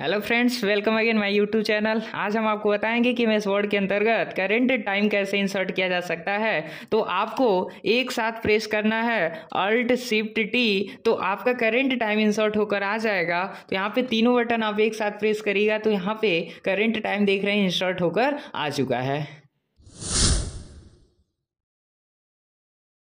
hello friends welcome again my YouTube channel आज हम आपको बताएंगे कि मेस वर्ड के अंतर्गत करेंट टाइम कैसे इंसर्ट किया जा सकता है तो आपको एक साथ प्रेस करना है अल्ट शिफ्ट टी तो आपका करेंट टाइम इंसर्ट होकर आ जाएगा तो यहाँ पे तीनों बटन आप एक साथ प्रेस करिएगा तो यहाँ पे करेंट टाइम देख रहे हैं इंसर्ट होकर आ चुका है